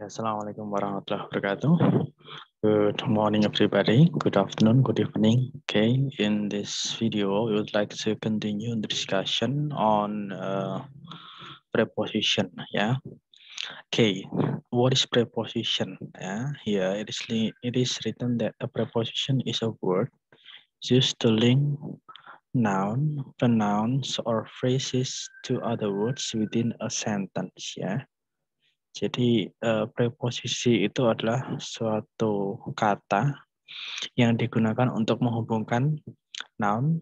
Ya, Assalamualaikum warahmatullahi wabarakatuh. Good morning, everybody. Good afternoon, good evening. Okay, in this video, we would like to continue the discussion on uh, preposition. Yeah. Okay, what is preposition? Yeah, here it is. It is written that a preposition is a word used to link noun, pronouns, or phrases to other words within a sentence ya. Jadi uh, preposisi itu adalah suatu kata yang digunakan untuk menghubungkan noun,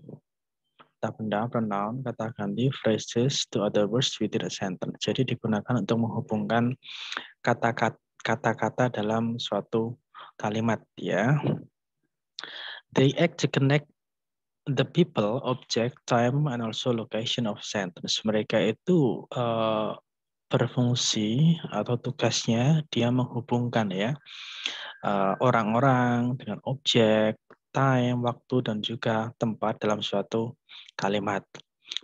kata benda, pronoun, kata ganti, phrases to other words within a sentence. Jadi digunakan untuk menghubungkan kata-kata dalam suatu kalimat ya. They act to connect the people, object, time, and also location of sentence. Mereka itu uh, berfungsi atau tugasnya dia menghubungkan ya eh, orang-orang uh, dengan objek, time, waktu, dan juga tempat dalam suatu kalimat.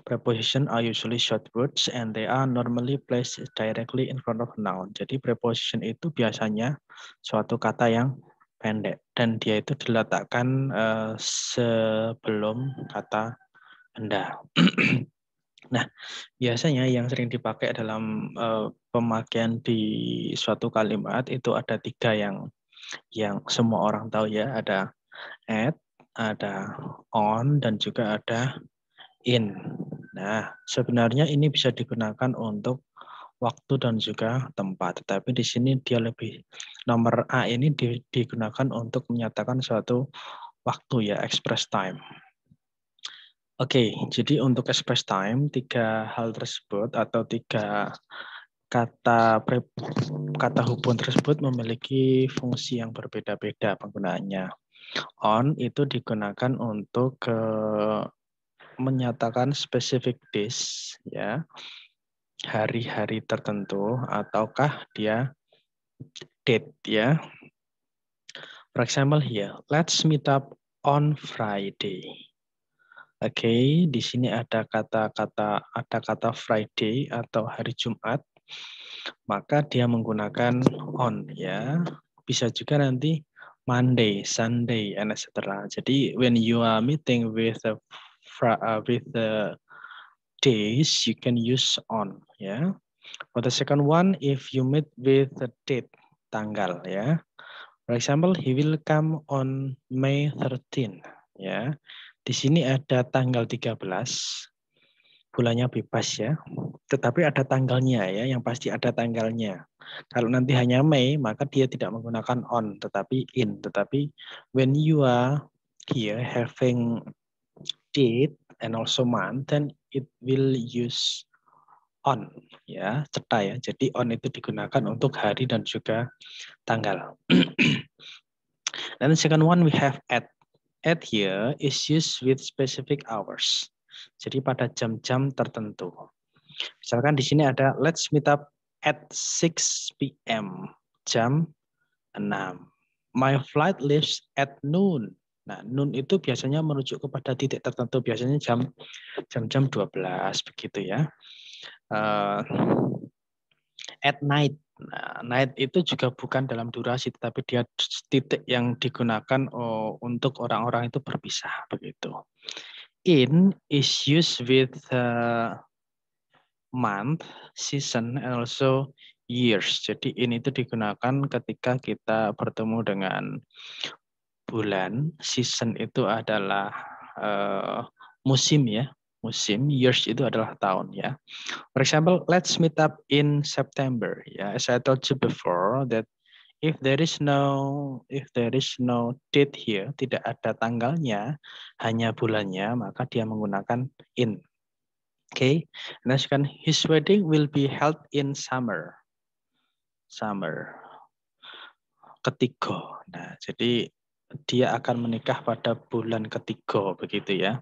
Preposition are usually short words and they are normally placed directly in front of noun. Jadi preposition itu biasanya suatu kata yang pendek dan dia itu diletakkan uh, sebelum kata benda. nah, biasanya yang sering dipakai dalam uh, pemakaian di suatu kalimat itu ada tiga yang yang semua orang tahu ya ada at, ada on dan juga ada in. Nah, sebenarnya ini bisa digunakan untuk waktu dan juga tempat. Tetapi di sini dia lebih nomor A ini digunakan untuk menyatakan suatu waktu ya express time. Oke, okay, jadi untuk express time tiga hal tersebut atau tiga kata pre, kata hubung tersebut memiliki fungsi yang berbeda-beda penggunaannya. On itu digunakan untuk ke eh, menyatakan specific days ya hari-hari tertentu ataukah dia date ya. For example here, let's meet up on Friday. Oke, okay, di sini ada kata-kata ada kata Friday atau hari Jumat. Maka dia menggunakan on ya. Bisa juga nanti Monday, Sunday, and etc. Jadi when you are meeting with a uh, with the days, you can use on. Yeah. For the second one, if you meet with the date, tanggal. Yeah. For example, he will come on May 13. Ya. Di sini ada tanggal 13. Bulannya bebas ya. Tetapi ada tanggalnya ya, yang pasti ada tanggalnya. Kalau nanti hanya Mei, maka dia tidak menggunakan on, tetapi in. Tetapi when you are here having date and also month, then it will use on ya cerita ya jadi on itu digunakan untuk hari dan juga tanggal dan second one we have at at here is used with specific hours jadi pada jam-jam tertentu misalkan di sini ada let's meet up at 6 p.m. jam 6 my flight leaves at noon Nah, nun itu biasanya merujuk kepada titik tertentu, biasanya jam jam-jam 12 begitu ya. Uh, at night. Nah, night itu juga bukan dalam durasi, tetapi dia titik yang digunakan oh, untuk orang-orang itu berpisah begitu. In is used with uh, month, season, and also years. Jadi ini itu digunakan ketika kita bertemu dengan bulan, season itu adalah uh, musim ya, musim, years itu adalah tahun ya. For example, let's meet up in September. Yeah, as I told you before that if there is no if there is no date here, tidak ada tanggalnya, hanya bulannya, maka dia menggunakan in. Okay, next kan his wedding will be held in summer. Summer. Ketiga. Nah, jadi dia akan menikah pada bulan ketiga begitu ya.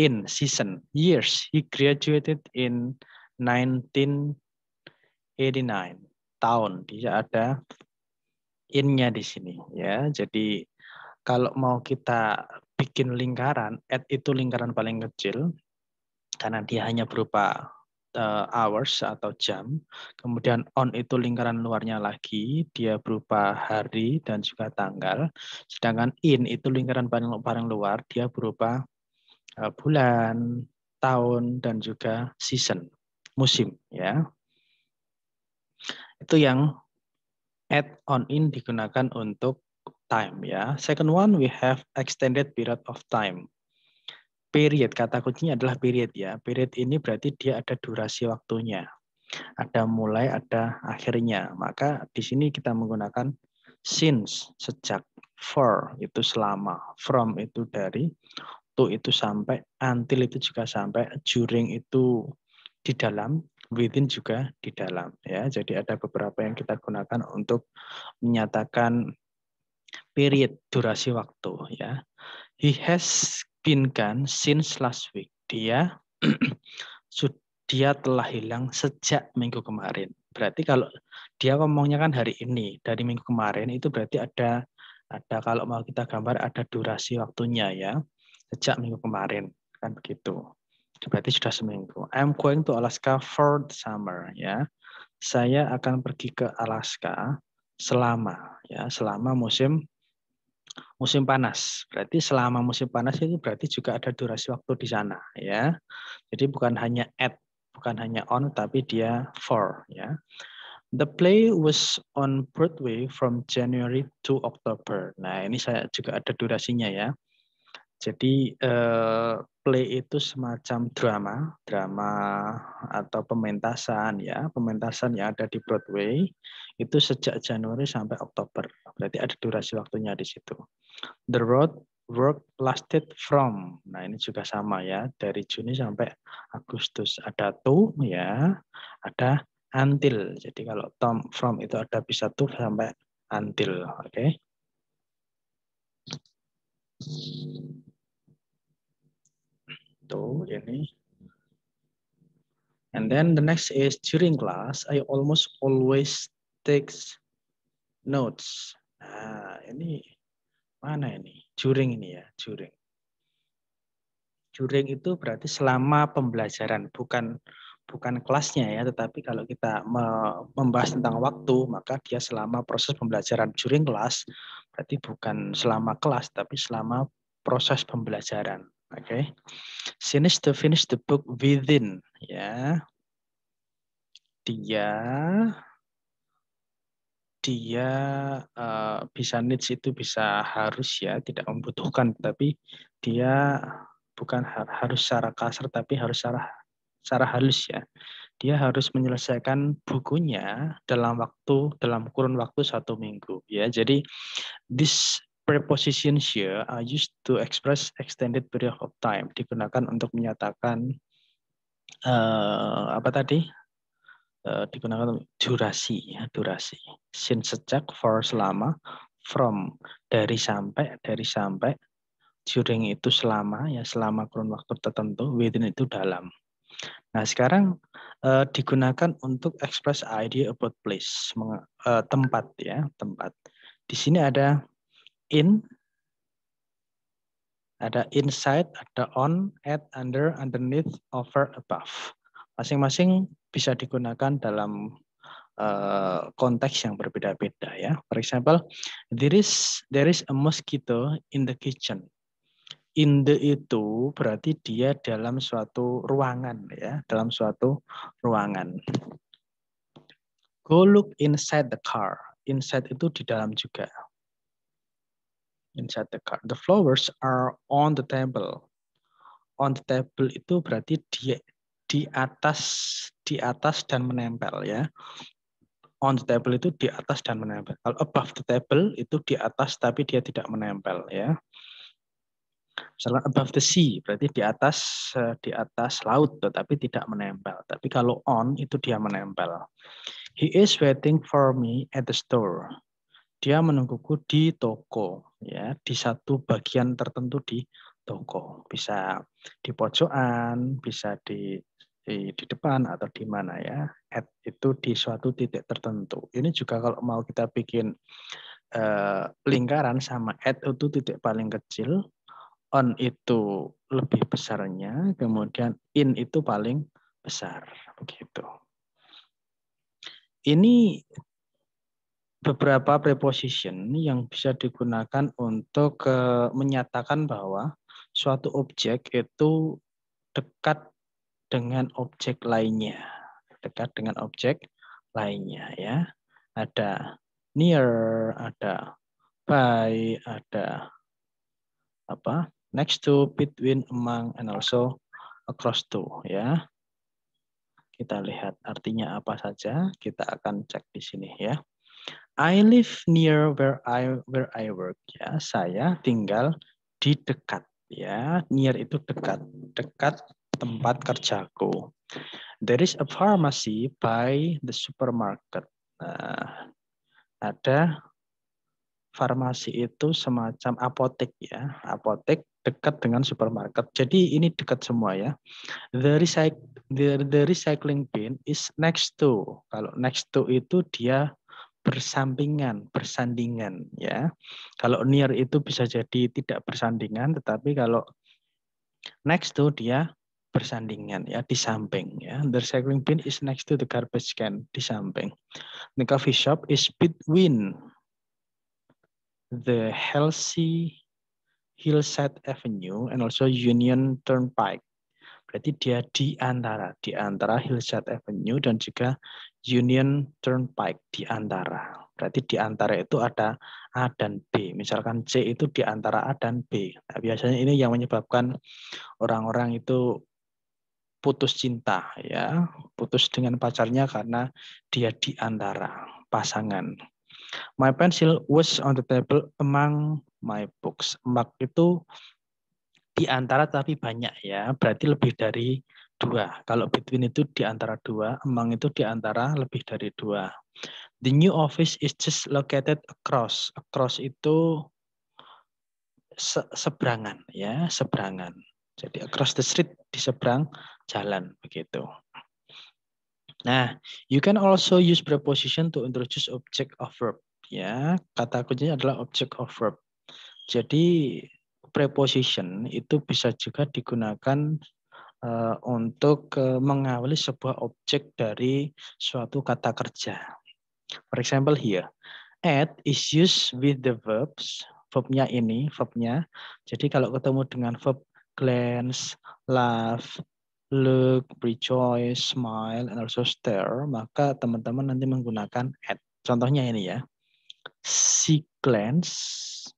In season years he graduated in 1989 tahun dia ada innya di sini ya. Jadi kalau mau kita bikin lingkaran, at itu lingkaran paling kecil karena dia hanya berupa uh, hours atau jam. Kemudian on itu lingkaran luarnya lagi, dia berupa hari dan juga tanggal. Sedangkan in itu lingkaran paling, paling luar, dia berupa uh, bulan, tahun dan juga season, musim ya. Itu yang add on in digunakan untuk time ya. Second one we have extended period of time period, kata kuncinya adalah period ya. Period ini berarti dia ada durasi waktunya. Ada mulai, ada akhirnya. Maka di sini kita menggunakan since, sejak, for itu selama, from itu dari, to itu sampai, until itu juga sampai, during itu di dalam, within juga di dalam ya. Jadi ada beberapa yang kita gunakan untuk menyatakan period durasi waktu ya. He has been since last week. Dia dia telah hilang sejak minggu kemarin. Berarti kalau dia ngomongnya kan hari ini, dari minggu kemarin itu berarti ada ada kalau mau kita gambar ada durasi waktunya ya. Sejak minggu kemarin kan begitu. Berarti sudah seminggu. I'm going to Alaska for the summer ya. Saya akan pergi ke Alaska selama ya, selama musim musim panas. Berarti selama musim panas itu berarti juga ada durasi waktu di sana ya. Jadi bukan hanya at, bukan hanya on tapi dia for ya. The play was on Broadway from January to October. Nah, ini saya juga ada durasinya ya. Jadi eh, play itu semacam drama, drama atau pementasan ya, pementasan yang ada di Broadway itu sejak Januari sampai Oktober. Berarti ada durasi waktunya di situ. The road work lasted from. Nah, ini juga sama ya, dari Juni sampai Agustus ada to ya, ada until. Jadi kalau tom from itu ada bisa to sampai until, oke. Okay? Tuh, ini And then the next is during class, I almost always takes notes. Nah, ini mana ini? Juring ini ya, juring. Juring itu berarti selama pembelajaran, bukan bukan kelasnya ya, tetapi kalau kita membahas tentang waktu, maka dia selama proses pembelajaran juring kelas, berarti bukan selama kelas, tapi selama proses pembelajaran. Oke. Okay. Finish to finish the book within ya. Dia dia uh, bisa needs itu bisa harus ya, tidak membutuhkan, tapi dia bukan har harus secara kasar, tapi harus secara secara halus ya. Dia harus menyelesaikan bukunya dalam waktu dalam kurun waktu satu minggu ya. Jadi this prepositions here are used to express extended period of time digunakan untuk menyatakan uh, apa tadi Eh, digunakan durasi ya durasi since sejak for selama from dari sampai dari sampai during itu selama ya selama kurun waktu tertentu within itu dalam nah sekarang uh, digunakan untuk express idea about place meng, uh, eh, tempat ya tempat di sini ada in ada inside ada on at under underneath over above Masing-masing bisa digunakan dalam uh, konteks yang berbeda-beda ya. For example, there is there is a mosquito in the kitchen. In the itu berarti dia dalam suatu ruangan ya, dalam suatu ruangan. Go look inside the car. Inside itu di dalam juga. Inside the car. The flowers are on the table. On the table itu berarti dia di atas di atas dan menempel ya. On the table itu di atas dan menempel. Kalau above the table itu di atas tapi dia tidak menempel ya. Misalnya above the sea berarti di atas eh, di atas laut tetapi tidak menempel. Tapi kalau on itu dia menempel. He is waiting for me at the store. Dia menungguku di toko ya, di satu bagian tertentu di toko. Bisa di pojokan, bisa di di, di depan atau di mana ya at itu di suatu titik tertentu ini juga kalau mau kita bikin eh, lingkaran sama at itu titik paling kecil on itu lebih besarnya kemudian in itu paling besar begitu ini beberapa preposition yang bisa digunakan untuk eh, menyatakan bahwa suatu objek itu dekat dengan objek lainnya. Dekat dengan objek lainnya ya. Ada near, ada by, ada apa? next to, between, among and also across to ya. Kita lihat artinya apa saja, kita akan cek di sini ya. I live near where I where I work ya. Saya tinggal di dekat ya. Near itu dekat. Dekat tempat kerjaku. There is a pharmacy by the supermarket. Nah, ada farmasi itu semacam apotek ya, apotek dekat dengan supermarket. Jadi ini dekat semua ya. The, recyc the, the recycling bin is next to. Kalau next to itu dia bersampingan, bersandingan ya. Kalau near itu bisa jadi tidak bersandingan, tetapi kalau next to dia bersandingan ya di samping ya. The recycling bin is next to the garbage can di samping. The coffee shop is between the Healthy Hillside Avenue and also Union Turnpike. Berarti dia di antara, di antara Hillside Avenue dan juga Union Turnpike di antara. Berarti di antara itu ada A dan B. Misalkan C itu di antara A dan B. Nah, biasanya ini yang menyebabkan orang-orang itu putus cinta ya, putus dengan pacarnya karena dia di antara pasangan. My pencil was on the table among my books. mak itu di antara tapi banyak ya, berarti lebih dari dua. Kalau between itu di antara dua, emang itu di antara lebih dari dua. The new office is just located across. Across itu se seberangan ya, seberangan. Jadi across the street di seberang jalan begitu. Nah, you can also use preposition to introduce object of verb. Ya, kata kuncinya adalah object of verb. Jadi preposition itu bisa juga digunakan uh, untuk uh, mengawali sebuah objek dari suatu kata kerja. For example here, at is used with the verbs. Verbnya ini, verbnya. Jadi kalau ketemu dengan verb glance, laugh, look, rejoice, smile, and also stare, maka teman-teman nanti menggunakan at. Contohnya ini ya. She glance,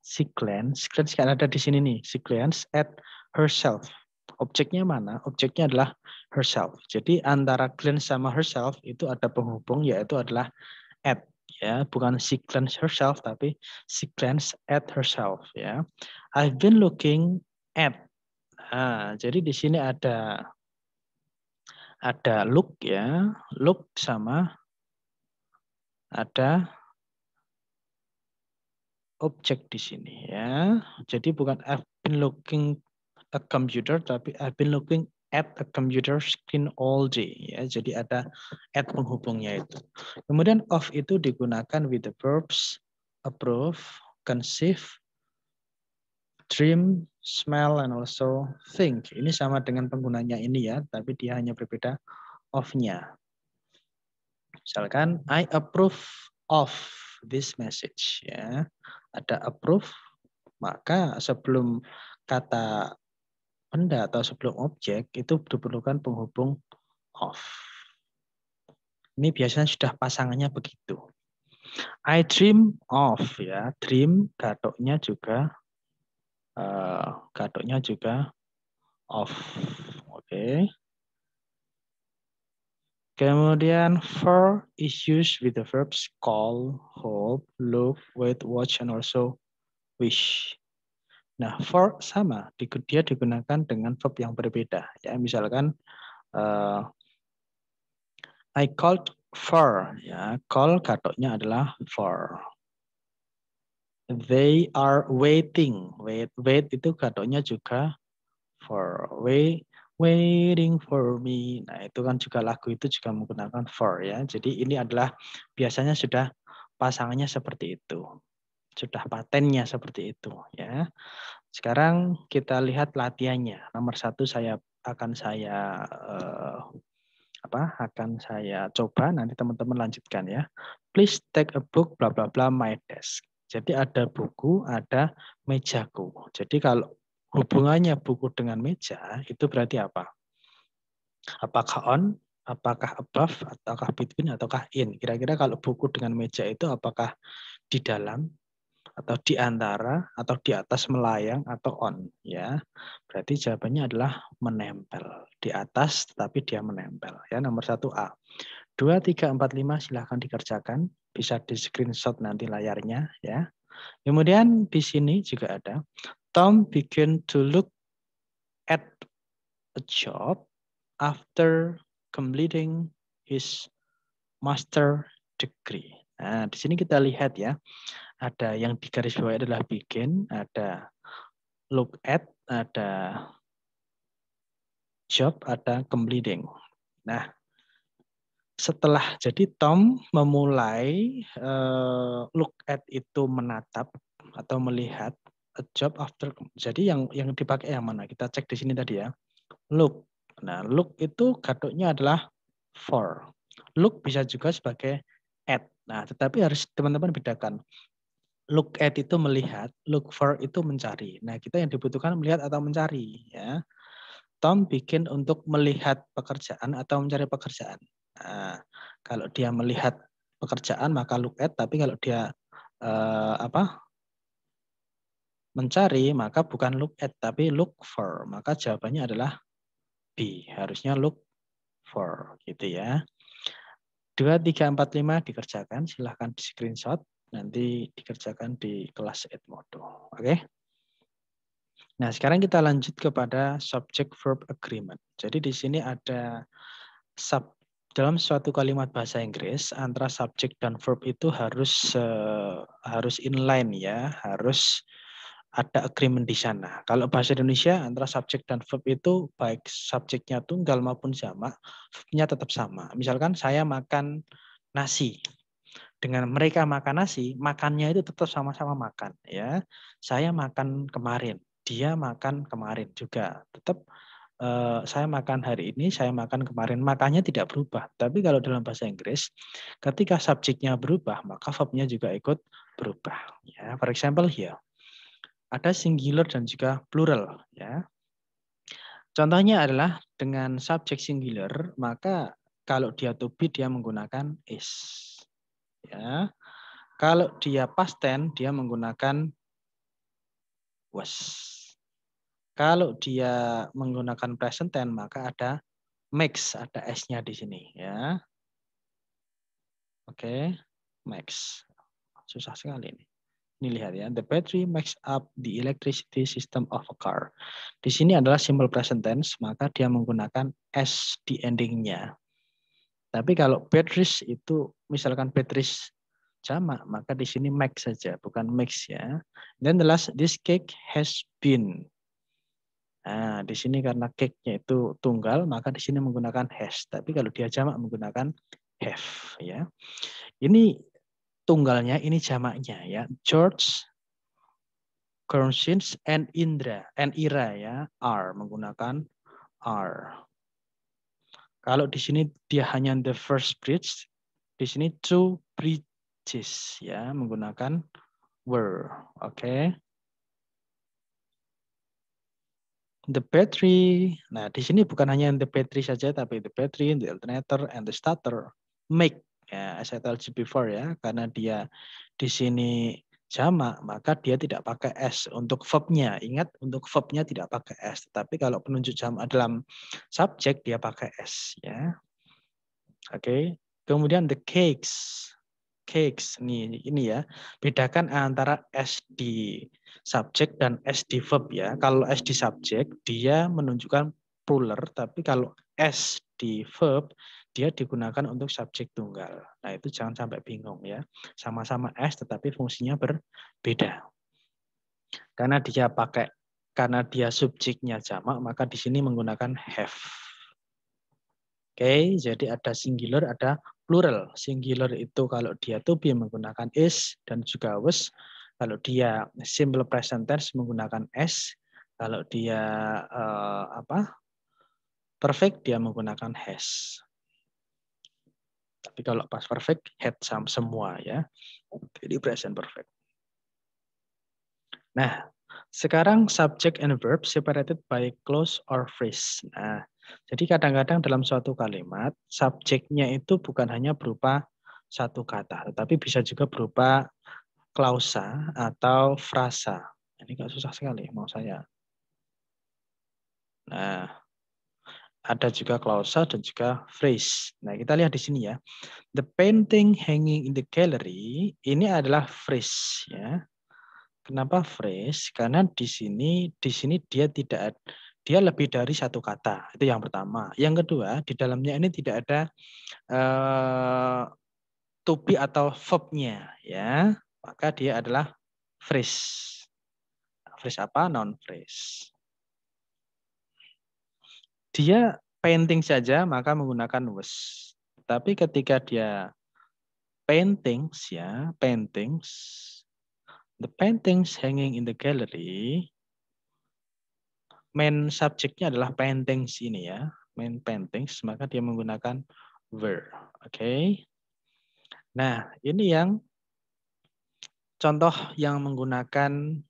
she glance, she glance kan ada di sini nih. She glance at herself. Objeknya mana? Objeknya adalah herself. Jadi antara glance sama herself itu ada penghubung yaitu adalah at ya bukan she glance herself tapi she glance at herself ya I've been looking at Ah, jadi di sini ada ada look ya, look sama ada objek di sini ya. Jadi bukan I've been looking a computer tapi I've been looking at a computer screen all day ya. Jadi ada at penghubungnya itu. Kemudian of itu digunakan with the verbs approve, conceive, dream, smell, and also think. Ini sama dengan penggunanya ini ya, tapi dia hanya berbeda of-nya. Misalkan, I approve of this message. ya Ada approve, maka sebelum kata benda atau sebelum objek, itu diperlukan penghubung of. Ini biasanya sudah pasangannya begitu. I dream of ya, dream gatoknya juga uh, juga off. Oke. Okay. Kemudian for is used with the verbs call, hope, look, wait, watch, and also wish. Nah, for sama, dia digunakan dengan verb yang berbeda. Ya, misalkan uh, I called for, ya, call katoknya adalah for. They are waiting. Wait, wait itu kadonya juga for. Wait, waiting for me. Nah, itu kan juga lagu itu juga menggunakan for ya. Jadi ini adalah biasanya sudah pasangannya seperti itu. Sudah patennya seperti itu ya. Sekarang kita lihat latihannya. Nomor satu saya akan saya uh, apa akan saya coba nanti teman-teman lanjutkan ya. Please take a book bla bla bla my desk. Jadi ada buku, ada mejaku. Jadi kalau hubungannya buku dengan meja, itu berarti apa? Apakah on, apakah above, ataukah between, ataukah in? Kira-kira kalau buku dengan meja itu apakah di dalam, atau di antara, atau di atas melayang, atau on? ya Berarti jawabannya adalah menempel. Di atas, tetapi dia menempel. ya Nomor satu A. Dua tiga empat lima, silahkan dikerjakan bisa di screenshot nanti layarnya ya. Kemudian di sini juga ada Tom begin to look at a job after completing his master degree. Nah, di sini kita lihat ya, ada yang di garis bawah adalah begin, ada look at, ada job, ada completing. Nah, setelah jadi Tom memulai uh, look at itu menatap atau melihat a job after jadi yang yang dipakai yang mana kita cek di sini tadi ya look nah look itu gadoknya adalah for look bisa juga sebagai at nah tetapi harus teman-teman bedakan look at itu melihat look for itu mencari nah kita yang dibutuhkan melihat atau mencari ya Tom bikin untuk melihat pekerjaan atau mencari pekerjaan Eh, kalau dia melihat pekerjaan maka look at, tapi kalau dia uh, apa mencari maka bukan look at tapi look for. Maka jawabannya adalah B. Harusnya look for gitu ya. 2, 3, 4, 5 dikerjakan. Silahkan di screenshot. Nanti dikerjakan di kelas Edmodo. Oke. Okay? Nah, sekarang kita lanjut kepada subject verb agreement. Jadi di sini ada sub dalam suatu kalimat bahasa Inggris antara subjek dan verb itu harus uh, harus inline ya, harus ada agreement di sana. Kalau bahasa Indonesia antara subjek dan verb itu baik subjeknya tunggal maupun sama, verbnya tetap sama. Misalkan saya makan nasi. Dengan mereka makan nasi, makannya itu tetap sama-sama makan ya. Saya makan kemarin, dia makan kemarin juga. Tetap Eh, saya makan hari ini, saya makan kemarin, makanya tidak berubah. Tapi kalau dalam bahasa Inggris, ketika subjeknya berubah, maka verbnya juga ikut berubah. Ya, for example here, ada singular dan juga plural. Ya, contohnya adalah dengan subjek singular, maka kalau dia to be dia menggunakan is. Ya, kalau dia past tense dia menggunakan was. Kalau dia menggunakan present tense maka ada max, ada s-nya di sini ya. Oke, okay. max. Susah sekali ini. Ini lihat ya, the battery max up the electricity system of a car. Di sini adalah simple present tense, maka dia menggunakan s di endingnya. Tapi kalau batteries itu misalkan batteries jamak, maka di sini max saja, bukan max ya. Then the last, this cake has been Nah, di sini karena cake-nya itu tunggal, maka di sini menggunakan has. Tapi kalau dia jamak menggunakan have. Ya. Ini tunggalnya, ini jamaknya. ya George, Conscience, and Indra, and Ira ya, are menggunakan are. Kalau di sini dia hanya the first bridge, di sini two bridges ya menggunakan were. Oke. Okay. the battery. Nah, di sini bukan hanya the battery saja, tapi the battery, the alternator, and the starter make ya, as I told you before ya, karena dia di sini jamak, maka dia tidak pakai S untuk verbnya. Ingat, untuk verbnya tidak pakai S. Tetapi kalau penunjuk jamak dalam subjek, dia pakai S. ya. Oke. Okay. Kemudian the cakes cakes nih ini ya. Bedakan antara SD subject dan SD verb ya. Kalau SD subject dia menunjukkan plural, tapi kalau SD verb dia digunakan untuk subjek tunggal. Nah, itu jangan sampai bingung ya. Sama-sama S tetapi fungsinya berbeda. Karena dia pakai karena dia subjeknya jamak, maka di sini menggunakan have. Oke, jadi ada singular, ada plural. Singular itu kalau dia to be menggunakan is dan juga was. Kalau dia simple present tense menggunakan s. Kalau dia uh, apa perfect dia menggunakan has. Tapi kalau pas perfect had sama semua ya. Jadi present perfect. Nah, sekarang subject and verb separated by clause or phrase. Nah, jadi kadang-kadang dalam suatu kalimat subjeknya itu bukan hanya berupa satu kata, tetapi bisa juga berupa klausa atau frasa. Ini nggak susah sekali mau saya. Nah, ada juga klausa dan juga phrase. Nah, kita lihat di sini ya. The painting hanging in the gallery ini adalah phrase ya. Kenapa phrase? Karena di sini di sini dia tidak ada dia lebih dari satu kata. Itu yang pertama. Yang kedua, di dalamnya ini tidak ada uh, to atau verbnya, ya. Maka dia adalah phrase. Phrase apa? Non phrase. Dia painting saja maka menggunakan was. Tapi ketika dia paintings ya, paintings the paintings hanging in the gallery main subjeknya adalah painting sini ya. Main painting maka dia menggunakan were. Oke. Okay. Nah, ini yang contoh yang menggunakan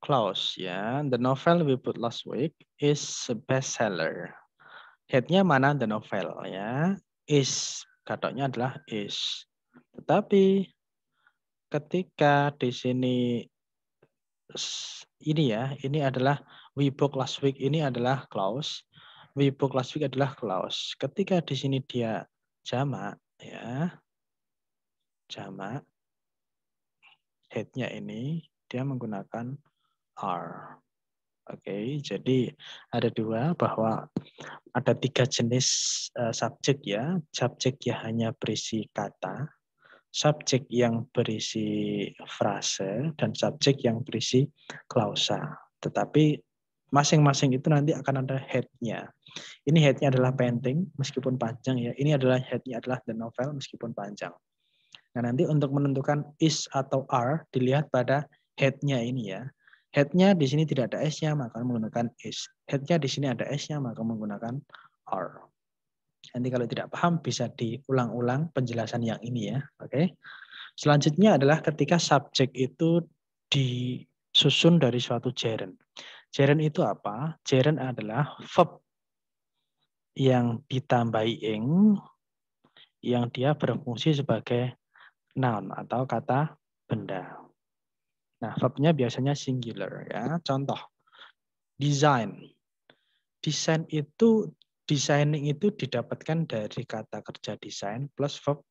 clause ya. The novel we put last week is a bestseller. Headnya mana the novel ya. Is katanya adalah is. Tetapi ketika di sini ini ya, ini adalah we book last week ini adalah clause. We book last week adalah clause. Ketika di sini dia jamak ya. Jamak headnya ini dia menggunakan are. Oke, okay, jadi ada dua bahwa ada tiga jenis uh, subjek ya. Subjek ya hanya berisi kata, subjek yang berisi frase dan subjek yang berisi klausa. Tetapi masing-masing itu nanti akan ada headnya. Ini headnya adalah painting meskipun panjang ya. Ini adalah headnya adalah the novel meskipun panjang. Nah nanti untuk menentukan is atau are dilihat pada headnya ini ya. Headnya di sini tidak ada s-nya maka menggunakan is. Headnya di sini ada s-nya maka menggunakan are. Nanti kalau tidak paham bisa diulang-ulang penjelasan yang ini ya. Oke. Okay. Selanjutnya adalah ketika subjek itu disusun dari suatu gerund. Gerund itu apa? Gerund adalah verb yang ditambahi ing yang dia berfungsi sebagai noun atau kata benda. Nah, verbnya biasanya singular ya. Contoh, design. Desain itu Designing itu didapatkan dari kata kerja desain plus verb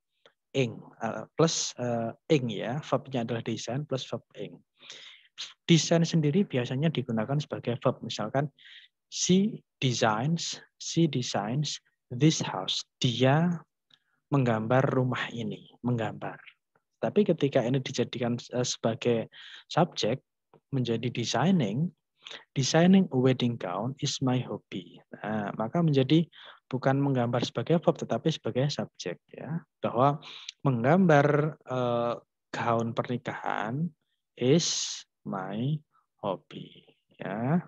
ing eh, plus uh, ing ya verbnya adalah desain plus verb ing. Desain sendiri biasanya digunakan sebagai verb misalkan she designs she designs this house dia menggambar rumah ini menggambar. Tapi ketika ini dijadikan eh, sebagai subjek menjadi designing Designing a wedding gown is my hobby. Nah, maka menjadi bukan menggambar sebagai verb tetapi sebagai subjek ya. Bahwa menggambar uh, gaun pernikahan is my hobby ya.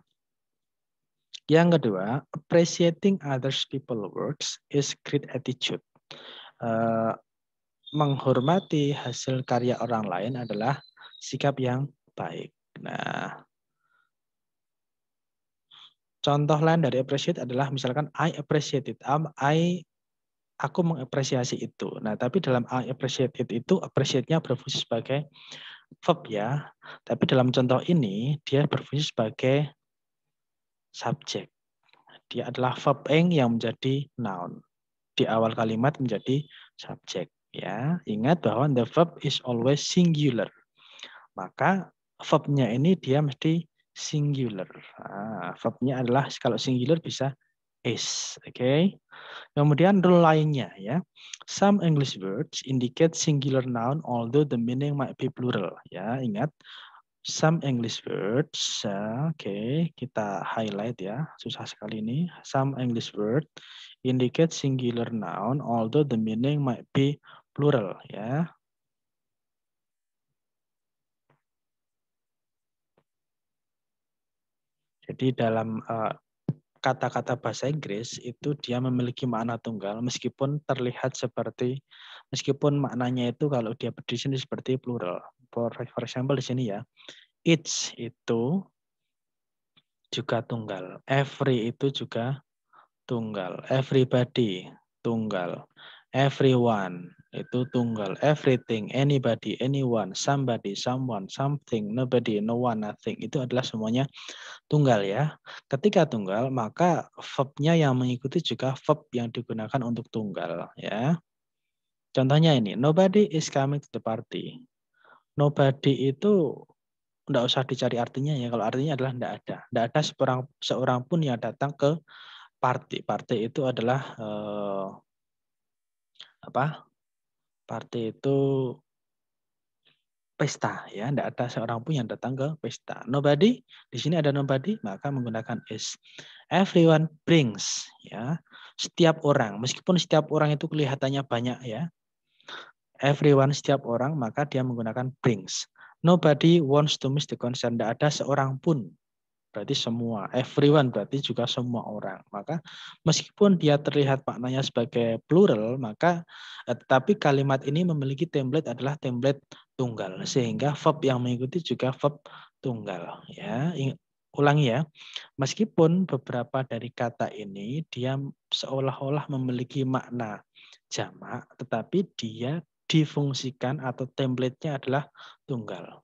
Yang kedua, appreciating others people works is great attitude. Uh, menghormati hasil karya orang lain adalah sikap yang baik. Nah, Contoh lain dari appreciate adalah misalkan I appreciate it. Um, I aku mengapresiasi itu. Nah, tapi dalam I appreciate it itu appreciate-nya berfungsi sebagai verb ya. Tapi dalam contoh ini dia berfungsi sebagai subjek. Dia adalah verb eng yang menjadi noun. Di awal kalimat menjadi subjek ya. Ingat bahwa the verb is always singular. Maka verb-nya ini dia mesti singular. Ah, verbnya adalah kalau singular bisa is. Oke. Okay? Kemudian rule lainnya ya. Some English words indicate singular noun although the meaning might be plural. Ya, ingat some English words. uh, ah, Oke, okay. kita highlight ya. Susah sekali ini. Some English word indicate singular noun although the meaning might be plural ya. Jadi dalam eh, kata-kata uh, bahasa Inggris itu dia memiliki makna tunggal meskipun terlihat seperti meskipun maknanya itu kalau dia berdisini seperti plural. For, for example di sini ya, each itu juga tunggal, every itu juga tunggal, everybody tunggal, everyone itu tunggal. Everything, anybody, anyone, somebody, someone, something, nobody, no one, nothing. Itu adalah semuanya tunggal ya. Ketika tunggal, maka verb-nya yang mengikuti juga verb yang digunakan untuk tunggal ya. Contohnya ini, nobody is coming to the party. Nobody itu tidak usah dicari artinya ya. Kalau artinya adalah tidak ada. tidak ada seorang, seorang pun yang datang ke party. Party itu adalah eh, apa Party itu pesta ya, tidak ada seorang pun yang datang ke pesta. Nobody, di sini ada nobody, maka menggunakan is. Everyone brings ya, setiap orang, meskipun setiap orang itu kelihatannya banyak ya. Everyone setiap orang, maka dia menggunakan brings. Nobody wants to miss the concert. Tidak ada seorang pun berarti semua everyone berarti juga semua orang maka meskipun dia terlihat maknanya sebagai plural maka eh, tetapi kalimat ini memiliki template adalah template tunggal sehingga verb yang mengikuti juga verb tunggal ya ulangi ya meskipun beberapa dari kata ini dia seolah-olah memiliki makna jamak tetapi dia difungsikan atau template-nya adalah tunggal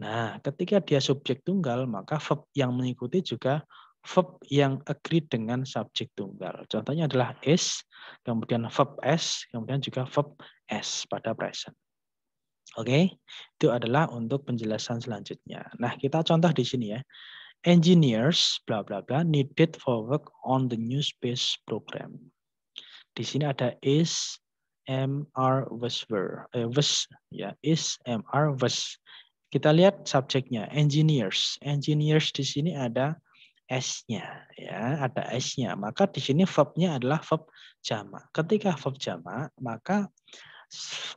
Nah, ketika dia subjek tunggal, maka verb yang mengikuti juga verb yang agree dengan subjek tunggal. Contohnya adalah is, kemudian verb s, kemudian juga verb s pada present. Oke, okay? itu adalah untuk penjelasan selanjutnya. Nah, kita contoh di sini ya. Engineers, bla bla bla, needed for work on the new space program. Di sini ada is, mr, was, were, eh, was, ya, is, mr, was, kita lihat subjeknya, engineers. Engineers di sini ada S-nya, ya, ada S-nya. Maka di sini verb-nya adalah verb jamak. Ketika verb jamak, maka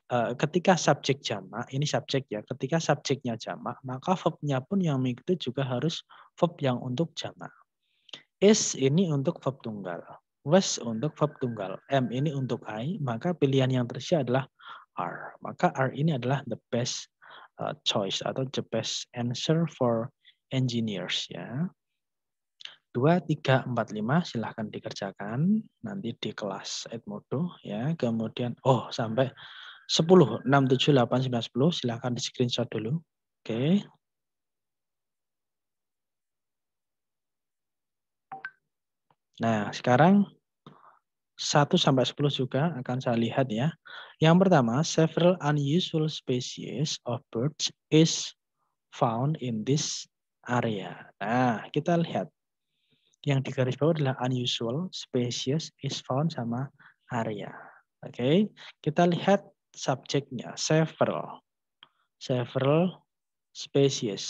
eh, ketika subjek jamak, ini subjek ya, ketika subjeknya jamak, maka verb-nya pun yang mengikuti juga harus verb yang untuk jamak. s ini untuk verb tunggal, was untuk verb tunggal, m ini untuk I, maka pilihan yang tersisa adalah R. Maka R ini adalah the best Uh, choice atau the best answer for engineers ya. 2, 3, 4, 5 silahkan dikerjakan nanti di kelas Edmodo ya. Kemudian oh sampai 10, 6, 7, 8, 9, 10 silahkan di screenshot dulu. Oke, okay. Nah, sekarang 1 sampai 10 juga akan saya lihat ya. Yang pertama, several unusual species of birds is found in this area. Nah, kita lihat. Yang di garis bawah adalah unusual species is found sama area. Oke, okay. kita lihat subjeknya several. Several species.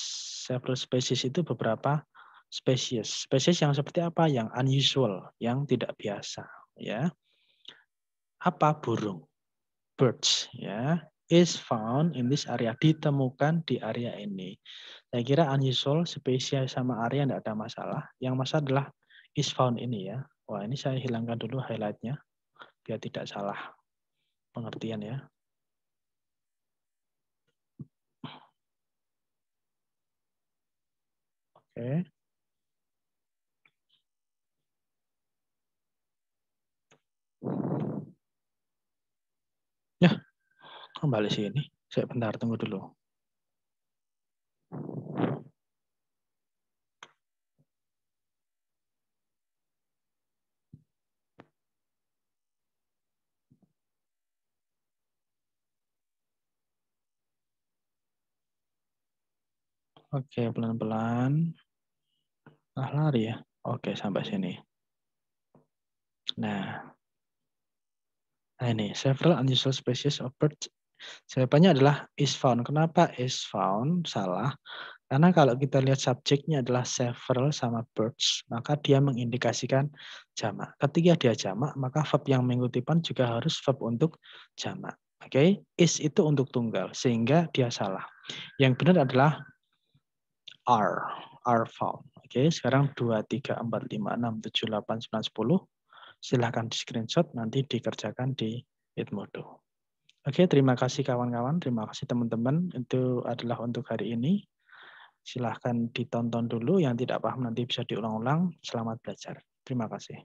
Several species itu beberapa species Spesies yang seperti apa? Yang unusual, yang tidak biasa ya. Apa burung? Birds ya is found in this area ditemukan di area ini. Saya kira unusual spesies sama area tidak ada masalah. Yang masalah adalah is found ini ya. Wah ini saya hilangkan dulu highlightnya biar tidak salah pengertian ya. Oke. Okay. Ya, kembali sini. Saya bentar, tunggu dulu. Oke, pelan-pelan. Ah, lari ya. Oke, sampai sini. Nah, Nah ini, several unusual species of birds. Jawabannya adalah is found. Kenapa is found? Salah. Karena kalau kita lihat subjeknya adalah several sama birds, maka dia mengindikasikan jamak. Ketika dia jamak, maka verb yang mengikuti pan juga harus verb untuk jamak. Oke, okay? is itu untuk tunggal, sehingga dia salah. Yang benar adalah are, are found. Oke, okay? sekarang 2, 3, 4, 5, 6, 7, 8, 9, 10 silahkan di screenshot nanti dikerjakan di Edmodo. Oke, terima kasih kawan-kawan, terima kasih teman-teman. Itu adalah untuk hari ini. Silahkan ditonton dulu, yang tidak paham nanti bisa diulang-ulang. Selamat belajar. Terima kasih.